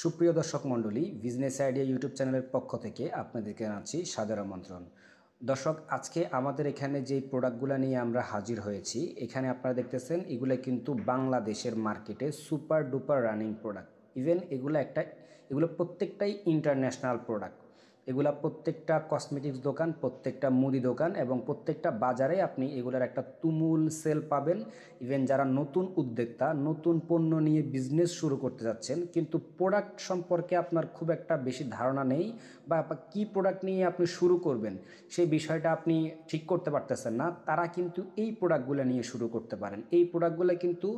সুপ্রিয় দর্শক মণ্ডলী বিজনেস আইডিয়া ইউটিউব চ্যানেলের পক্ষ থেকে আপনাদেরকে জানাচ্ছি সাদর আমন্ত্রণ দর্শক আজকে আমাদের এখানে যে প্রোডাক্টগুলো নিয়ে আমরা হাজির হয়েছি এখানে আপনারা দেখতেছেন এগুলো কিন্তু বাংলাদেশের মার্কেটে super duper running product even এগুলো একটা এগুলো প্রত্যেকটাই ইন্টারন্যাশনাল প্রোডাক্ট এগুলা প্রত্যেকটা কসমেটিক্স দোকান প্রত্যেকটা মুদি দোকান এবং প্রত্যেকটা বাজারে আপনি এগুলার একটা তুমুল সেল পাবেন ইভেন যারা নতুন উদ্যোক্তা নতুন পণ্য নিয়ে বিজনেস শুরু করতে যাচ্ছেন কিন্তু প্রোডাক্ট সম্পর্কে আপনার খুব একটা বেশি ধারণা নেই বা কি প্রোডাক্ট নিয়ে আপনি শুরু করবেন সেই বিষয়টা আপনি ঠিক করতে পারতেছেন না তারা কিন্তু এই প্রোডাক্টগুলো নিয়ে শুরু করতে পারেন এই প্রোডাক্টগুলো কিন্তু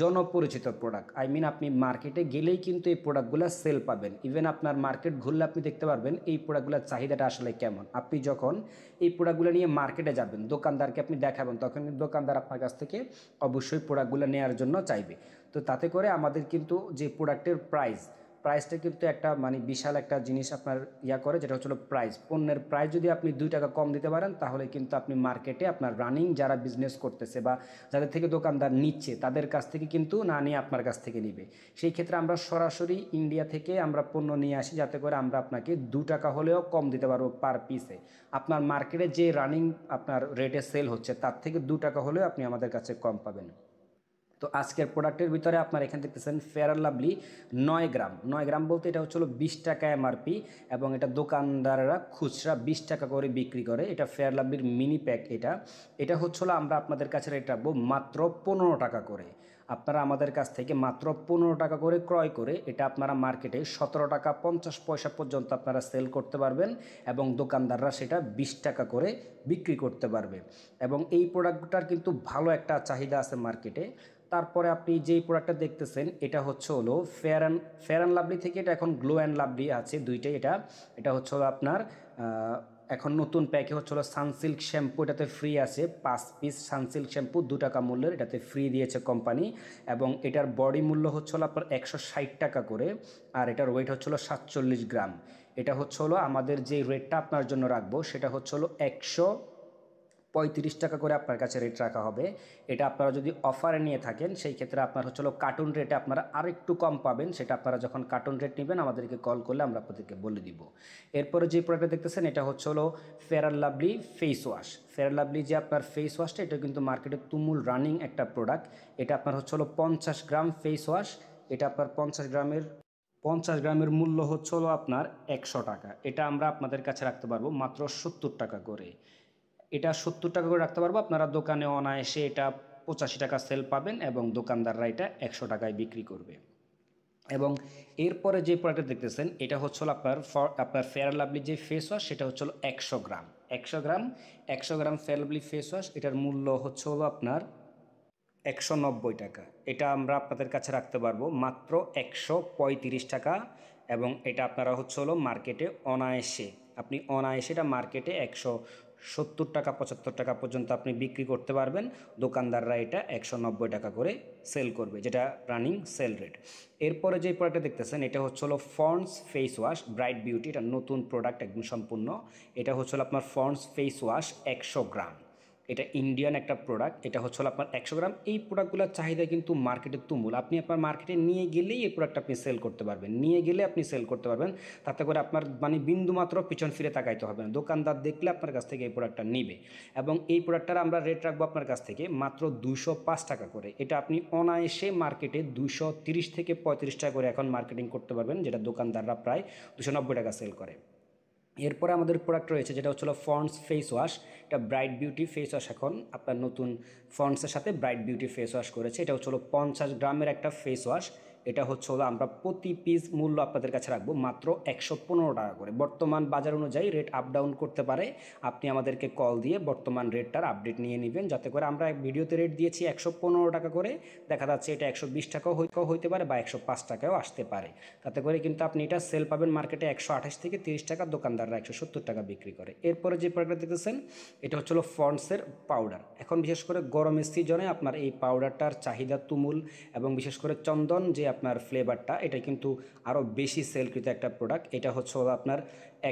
জনপরিচিত প্রোডাক্ট আই মিন আপনি মার্কেটে গেলেই কিন্তু এই প্রোডাক্টগুলো সেল পাবেন ইভেন আপনার মার্কেট ঘুরলে আপনি দেখতে পারবেন এই প্রোডাক্টগুলোর চাহিদাটা আসলে কেমন আপনি যখন এই প্রোডাক্টগুলো নিয়ে মার্কেটে যাবেন দোকানদারকে আপনি দেখাবেন তখন দোকানদার আপনার কাছ থেকে অবশ্যই প্রোডাক্টগুলো নেওয়ার জন্য চাইবে তো তাতে করে আমাদের কিন্তু যে প্রোডাক্টের প্রাইস প্রাইসটা কিন্তু একটা মানে বিশাল একটা জিনিস আপনার ইয়া করে যেটা হচ্ছিল প্রাইস পণ্যের প্রাইস যদি আপনি দুই টাকা কম দিতে পারেন তাহলে কিন্তু আপনি মার্কেটে আপনার রানিং যারা বিজনেস করতেছে বা যাদের থেকে দোকানদার নিচ্ছে তাদের কাছ থেকে কিন্তু না নিয়ে আপনার কাছ থেকে নিবে সেই ক্ষেত্রে আমরা সরাসরি ইন্ডিয়া থেকে আমরা পণ্য নিয়ে আসি যাতে করে আমরা আপনাকে দু টাকা হলেও কম দিতে পারবো পার পিসে আপনার মার্কেটে যে রানিং আপনার রেটে সেল হচ্ছে তার থেকে দু টাকা হলেও আপনি আমাদের কাছে কম পাবেন তো আজকের প্রোডাক্টের ভিতরে আপনার এখান থেকে পেয়েছেন ফেয়ার লাভলি নয় গ্রাম নয় গ্রাম বলতে এটা হচ্ছে বিশ টাকা এমআরপি এবং এটা দোকানদাররা খুচরা বিশ টাকা করে বিক্রি করে এটা ফেয়ার লাভলির মিনি প্যাক এটা এটা হচ্ছিল আমরা আপনাদের কাছে রেট রাখবো মাত্র পনেরো টাকা করে আপনারা আমাদের কাছ থেকে মাত্র পনেরো টাকা করে ক্রয় করে এটা আপনারা মার্কেটে সতেরো টাকা পঞ্চাশ পয়সা পর্যন্ত আপনারা সেল করতে পারবেন এবং দোকানদাররা সেটা বিশ টাকা করে বিক্রি করতে পারবে এবং এই প্রোডাক্টটার কিন্তু ভালো একটা চাহিদা আছে মার্কেটে তারপরে আপনি যেই প্রোডাক্টটা দেখতেছেন এটা হচ্ছে হলো fair and fair and lovely থেকে এটা এখন গ্লো অ্যান্ড লাভলি আছে দুইটাই এটা এটা হচ্ছে হলো আপনার এখন নতুন প্যাকে হচ্ছে হলো সানসিল্ক শ্যাম্পু এটাতে ফ্রি আছে পাঁচ পিস সানসিল্ক শ্যাম্পু দু টাকা মূল্যের এটাতে ফ্রি দিয়েছে কোম্পানি এবং এটার বডি মূল্য হচ্ছে হলো আপনার একশো ষাট টাকা করে আর এটার ওয়েট হচ্ছে হলো সাতচল্লিশ গ্রাম এটা হচ্ছে হলো আমাদের যে রেটটা আপনার জন্য রাখবো সেটা হচ্ছে হলো একশো পঁয়ত্রিশ টাকা করে আপনার কাছে রেট রাখা হবে এটা আপনারা যদি অফারে নিয়ে থাকেন সেই ক্ষেত্রে আপনার হচ্ছে কার্টুন রেটে আপনারা আর একটু কম পাবেন সেটা আপনারা যখন কার্টুন রেট নেবেন আমাদেরকে কল করলে আমরা আপনাদেরকে বলে দিব এরপরে যে প্রোডাক্টটা দেখতেছেন এটা হচ্ছে হলো fair lovely face wash fair lovely যে আপনার ফেস ওয়াশটা এটা কিন্তু মার্কেটে তুমুল রানিং একটা প্রোডাক্ট এটা আপনার হচ্ছে হলো পঞ্চাশ গ্রাম ফেস ওয়াশ এটা আপনার পঞ্চাশ গ্রামের পঞ্চাশ গ্রামের মূল্য হচ্ছে হলো আপনার একশো টাকা এটা আমরা আপনাদের কাছে রাখতে পারবো মাত্র সত্তর টাকা করে এটা সত্তর টাকা করে রাখতে পারবো আপনারা দোকানে অনায়াসে এটা পঁচাশি টাকা সেল পাবেন এবং দোকানদাররা এটা একশো টাকায় বিক্রি করবে এবং এরপরে যে প্রোডাক্টটা দেখতেছেন এটা হচ্ছে আপনার আপনার ফেয়ার লাভলি যে ফেস ওয়াশ সেটা হচ্ছে একশো গ্রাম একশো গ্রাম একশো gram fair lovely face wash এটার মূল্য হচ্ছে হলো আপনার একশো নব্বই টাকা এটা আমরা আপনাদের কাছে রাখতে পারবো মাত্র একশো পঁয়ত্রিশ টাকা এবং এটা আপনারা হচ্ছে হলো মার্কেটে অনায়াসে আপনি অনায়াসে এটা মার্কেটে একশো সত্তর টাকা পঁচাত্তর টাকা পর্যন্ত আপনি বিক্রি করতে পারবেন দোকানদাররা এটা একশো নব্বই টাকা করে সেল করবে যেটা রানিং সেল রেট এরপরে যে প্রোডাক্টটা দেখতেছেন এটা হচ্ছে হলো Pond's face wash bright beauty এটা নতুন প্রোডাক্ট একদম সম্পূর্ণ এটা হচ্ছে হলো আপনার ফন্ডস ফেস ওয়াশ একশো গ্রাম এটা ইন্ডিয়ান একটা প্রোডাক্ট এটা হচ্ছে আপনার একশো গ্রাম এই প্রোডাক্টগুলোর চাহিদা কিন্তু মার্কেটের তুমুল আপনি আপনার মার্কেটে নিয়ে গেলেই এই প্রোডাক্ট আপনি সেল করতে পারবেন নিয়ে গেলে আপনি সেল করতে পারবেন তাতে করে আপনার মানে বিন্দুমাত্র পিছন ফিরে তাকাইতে হবে না দোকানদার দেখলে আপনার কাছ থেকে এই প্রোডাক্টটা নিবে এবং এই প্রোডাক্টটার আমরা রেট রাখবো আপনার কাছ থেকে মাত্র দুশো পাঁচ টাকা করে এটা আপনি অনায়াসে মার্কেটে দুশো তিরিশ থেকে পঁয়ত্রিশ টাকা করে এখন মার্কেটিং করতে পারবেন যেটা দোকানদাররা প্রায় দুশো নব্বই টাকা সেল করে এরপরে আমাদের প্রোডাক্ট রয়েছে যেটা হচ্ছিল ফন্ডস ফেস ওয়াশ এটা ব্রাইট বিউটি ফেস ওয়াশ এখন আপনার নতুন ফন্ডসের সাথে ব্রাইট বিউটি ফেস ওয়াশ করেছে এটা হচ্ছিল পঞ্চাশ গ্রামের একটা ফেস ওয়াশ এটা হচ্ছে হলো আমরা প্রতি পিস মূল্য আপনাদের কাছে রাখবো মাত্র একশো টাকা করে বর্তমান বাজার অনুযায়ী রেট আপ ডাউন করতে পারে আপনি আমাদেরকে কল দিয়ে বর্তমান রেটটার আপডেট নিয়ে নেবেন যাতে করে আমরা ভিডিওতে রেট দিয়েছি একশো টাকা করে দেখা যাচ্ছে এটা একশো বিশ টাকাও হইতে পারে বা একশো পাঁচ টাকাও আসতে পারে তাতে করে কিন্তু আপনি এটা সেল পাবেন মার্কেটে একশো থেকে তিরিশ টাকা দোকানদাররা একশো টাকা বিক্রি করে এরপরে যে প্রোডাক্ট দেখতেছেন এটা হচ্ছে হলো ফন্ডসের পাউডার এখন বিশেষ করে গরমের সিজনে আপনার এই পাউডারটার চাহিদা তুমুল এবং বিশেষ করে চন্দন যে আপনার ফ্লেভারটা এটা কিন্তু আরও বেশি সেলকৃত একটা প্রোডাক্ট এটা হচ্ছে আপনার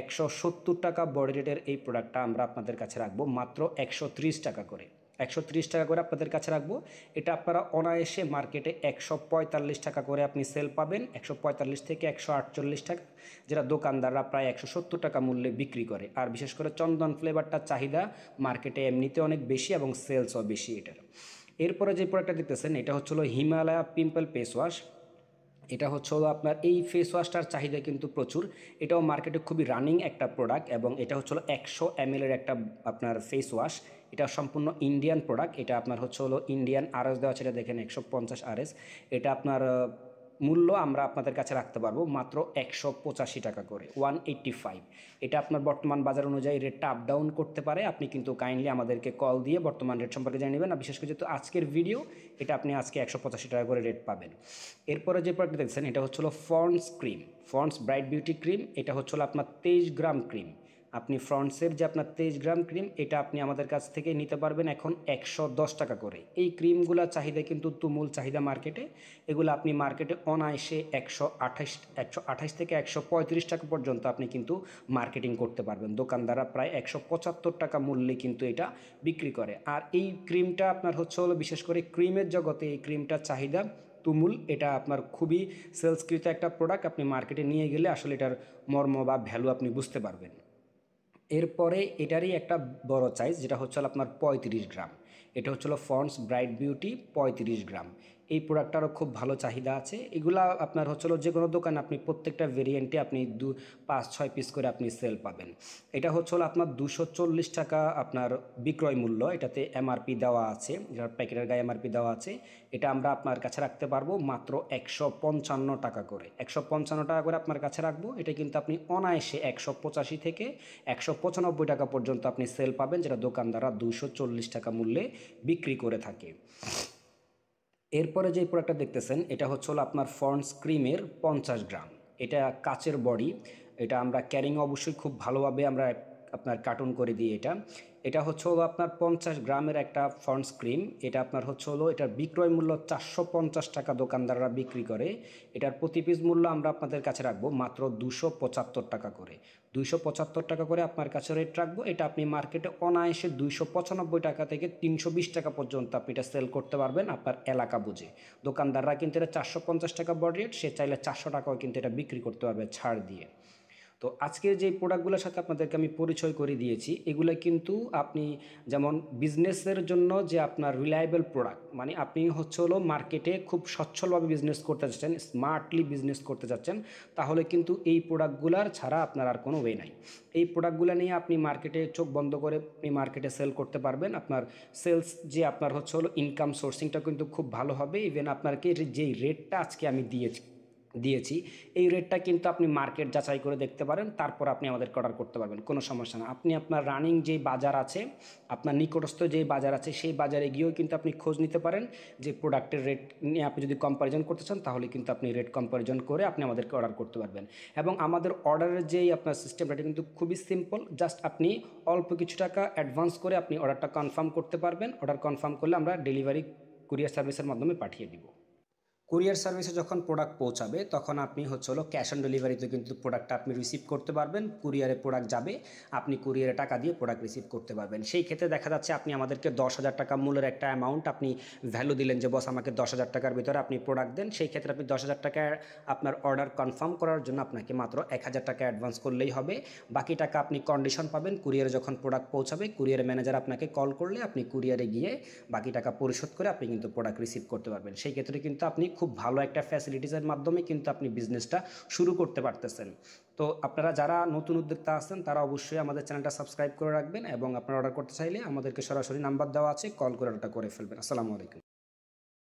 একশো সত্তর টাকা বডি রেটের এই প্রোডাক্টটা আমরা আপনাদের কাছে রাখবো মাত্র একশো টাকা করে একশো টাকা করে আপনাদের কাছে রাখবো এটা আপনারা অনায়াসে মার্কেটে একশো টাকা করে আপনি সেল পাবেন একশো থেকে একশো টাকা যেটা দোকানদাররা প্রায় একশো টাকা মূল্যে বিক্রি করে আর বিশেষ করে চন্দন ফ্লেভারটার চাহিদা মার্কেটে এমনিতে অনেক বেশি এবং সেলসও বেশি এটার এরপরে যে প্রোডাক্টটা দেখতেছেন এটা হচ্ছিলো হিমালয়া পিম্পল ফেস ওয়াশ এটা হচ্ছে হলো আপনার এই ফেস ওয়াশটার চাহিদা কিন্তু প্রচুর এটাও মার্কেটে খুবই রানিং একটা প্রোডাক্ট এবং এটা হচ্ছে হলো একশো এমএলের একটা আপনার ফেস ওয়াশ এটা সম্পূর্ণ ইন্ডিয়ান প্রোডাক্ট এটা আপনার হচ্ছে হলো ইন্ডিয়ান আর এস দেওয়া আছে এটা দেখেন একশো পঞ্চাশ আর এস এটা আপনার মূল্য আমরা আপনাদের কাছে রাখতে পারবো মাত্র একশো পঁচাশি টাকা করে ওয়ান এইট্টি ফাইভ এটা আপনার বর্তমান বাজার অনুযায়ী রেটটা আপ ডাউন করতে পারে আপনি কিন্তু কাইন্ডলি আমাদেরকে কল দিয়ে বর্তমান রেট সম্পর্কে জানিয়ে নেবেন আর বিশেষ করে যেহেতু আজকের ভিডিও এটা আপনি আজকে একশো পঁচাশি টাকা করে রেট পাবেন এরপরে যে প্রোডাক্ট দেখছেন এটা হচ্ছিলো Pond's cream Pond's bright beauty cream এটা হচ্ছিলো আপনার তেইশ গ্রাম ক্রিম আপনি ফ্রন্টসের যে আপনার তেইশ গ্রাম ক্রিম এটা আপনি আমাদের কাছ থেকে নিতে পারবেন এখন একশো দশ টাকা করে এই ক্রিমগুলা চাহিদা কিন্তু তুমুল চাহিদা মার্কেটে এগুলো আপনি মার্কেটে অনায়াসে একশো আঠাশ একশো আঠাশ থেকে একশো পঁয়ত্রিশ টাকা পর্যন্ত আপনি কিন্তু মার্কেটিং করতে পারবেন দোকানদাররা প্রায় একশো পঁচাত্তর টাকা মূল্যে কিন্তু এটা বিক্রি করে আর এই ক্রিমটা আপনার হচ্ছে হলো বিশেষ করে ক্রিমের জগতে এই ক্রিমটার চাহিদা তুমুল এটা আপনার খুবই সেলসকৃত একটা প্রোডাক্ট আপনি মার্কেটে নিয়ে গেলে আসলে এটার মর্ম বা ভ্যালু আপনি বুঝতে পারবেন এরপরে এটারই একটা বড় সাইজ যেটা হচ্ছে আপনার পঁয়ত্রিশ গ্রাম এটা হচ্ছিল ফন্ডস ব্রাইট বিউটি পঁয়ত্রিশ গ্রাম এই প্রোডাক্টটারও খুব ভালো চাহিদা আছে এগুলা আপনার হচ্ছিল যে কোনো দোকানে আপনি প্রত্যেকটা ভেরিয়েন্টে আপনি দু পাঁচ ছয় পিস করে আপনি সেল পাবেন এটা হচ্ছিল আপনার দুশো চল্লিশ টাকা আপনার বিক্রয় মূল্য এটাতে এমআরপি দেওয়া আছে এটার প্যাকেটের গায়ে এমআরপি দেওয়া আছে এটা আমরা আপনার কাছে রাখতে পারবো মাত্র একশো পঞ্চান্ন টাকা করে একশো পঞ্চান্ন টাকা করে আপনার কাছে রাখবো এটা কিন্তু আপনি অনায়াসে একশো পঁচাশি থেকে একশো পঁচানব্বই টাকা পর্যন্ত আপনি সেল পাবেন যেটা দোকানদাররা দুশো চল্লিশ টাকা মূল্যে বিক্রি করে থাকে এরপরে যে প্রোডাক্টটা দেখতেছেন এটা হচ্ছে হলো আপনার ফন্ডস ক্রিমের পঞ্চাশ গ্রাম এটা কাচের বডি এটা আমরা ক্যারিং অবশ্যই খুব ভালোভাবে আমরা আপনার কার্টুন করে দিই এটা এটা হচ্ছে হলো আপনার পঞ্চাশ গ্রামের একটা ফ্রন্ট স্ক্রিন এটা আপনার হচ্ছে হলো এটার বিক্রয় মূল্য চারশো পঞ্চাশ টাকা দোকানদাররা বিক্রি করে এটার প্রতি পিস মূল্য আমরা আপনাদের কাছে রাখবো মাত্র দুশো পঁচাত্তর টাকা করে দুইশো পঁচাত্তর টাকা করে আপনার কাছে রেট রাখবো এটা আপনি মার্কেটে অনায়াসে দুইশো পঁচানব্বই টাকা থেকে তিনশো বিশ টাকা পর্যন্ত আপনি এটা সেল করতে পারবেন আপনার এলাকা বুঝে দোকানদাররা কিন্তু এটা চারশো পঞ্চাশ টাকা বড় রেট সে চাইলে চারশো টাকাও কিন্তু এটা বিক্রি করতে পারবে ছাড় দিয়ে তো আজকের যে প্রোডাক্টগুলোর সাথে আপনাদেরকে আমি পরিচয় করে দিয়েছি এগুলো কিন্তু আপনি যেমন বিজনেসের জন্য যে আপনার রিলায়েবল প্রোডাক্ট মানে আপনি হচ্ছে হলো মার্কেটে খুব সচ্ছলভাবে বিজনেস করতে যাচ্ছেন স্মার্টলি বিজনেস করতে যাচ্ছেন তাহলে কিন্তু এই প্রোডাক্টগুলার ছাড়া আপনার আর কোনো ওয়ে নাই এই প্রোডাক্টগুলো নিয়ে আপনি মার্কেটে চোখ বন্ধ করে আপনি মার্কেটে সেল করতে পারবেন আপনার সেলস যে আপনার হচ্ছে হলো ইনকাম সোর্সিংটা কিন্তু খুব ভালো হবে ইভেন আপনাকে যেই রেটটা আজকে আমি দিয়েছি দিয়েছি এই রেটটা কিন্তু আপনি মার্কেট যাচাই করে দেখতে পারেন তারপর আপনি আমাদেরকে অর্ডার করতে পারবেন কোনো সমস্যা না আপনি আপনার রানিং যে বাজার আছে আপনার নিকটস্থ যে বাজার আছে সেই বাজারে গিয়েও কিন্তু আপনি খোঁজ নিতে পারেন যে প্রোডাক্টের রেট নিয়ে আপনি যদি কম্প্যারিজন করতে চান তাহলে কিন্তু আপনি রেট কম্প্যারিজন করে আপনি আমাদেরকে অর্ডার করতে পারবেন এবং আমাদের অর্ডারের যেই আপনার সিস্টেমটা এটা কিন্তু খুবই সিম্পল জাস্ট আপনি অল্প কিছু টাকা অ্যাডভান্স করে আপনি অর্ডারটা কনফার্ম করতে পারবেন অর্ডার কনফার্ম করলে আমরা ডেলিভারি কুরিয়ার সার্ভিসের মাধ্যমে পাঠিয়ে দিব কুরিয়ার সার্ভিসে যখন প্রোডাক্ট পৌঁছাবে তখন আপনি হচ্ছে হলো ক্যাশ অন ডেলিভারিতে কিন্তু প্রোডাক্টটা আপনি রিসিভ করতে পারবেন কুরিয়ারে প্রোডাক্ট যাবে আপনি কুরিয়ারে টাকা দিয়ে প্রোডাক্ট রিসিভ করতে পারবেন সেই ক্ষেত্রে দেখা যাচ্ছে আপনি আমাদেরকে দশ হাজার টাকা মূল্যের একটা অ্যামাউন্ট আপনি ভ্যালু দিলেন যে বস আমাকে দশ হাজার টাকার ভিতরে আপনি প্রোডাক্ট দেন সেই ক্ষেত্রে আপনি দশ হাজার টাকা আপনার অর্ডার কনফার্ম করার জন্য আপনাকে মাত্র এক হাজার টাকা অ্যাডভান্স করলেই হবে বাকি টাকা আপনি কন্ডিশন পাবেন কুরিয়ারে যখন প্রোডাক্ট পৌঁছাবে কুরিয়ার ম্যানেজার আপনাকে কল করলে আপনি কুরিয়ারে গিয়ে বাকি টাকা পরিশোধ করে আপনি কিন্তু প্রোডাক্ট রিসিভ করতে পারবেন সেই ক্ষেত্রে কিন্তু আপনি খুব খুব ভালো একটা ফ্যাসিলিটিসের মাধ্যমে কিন্তু আপনি বিজনেসটা শুরু করতে পারতেছেন তো আপনারা যারা নতুন উদ্যোক্তা আছেন তারা অবশ্যই আমাদের চ্যানেলটা সাবস্ক্রাইব করে রাখবেন এবং আপনারা অর্ডার করতে চাইলে আমাদেরকে সরাসরি নাম্বার দেওয়া আছে কল করে অর্ডারটা করে ফেলবেন আসসালামু আলাইকুম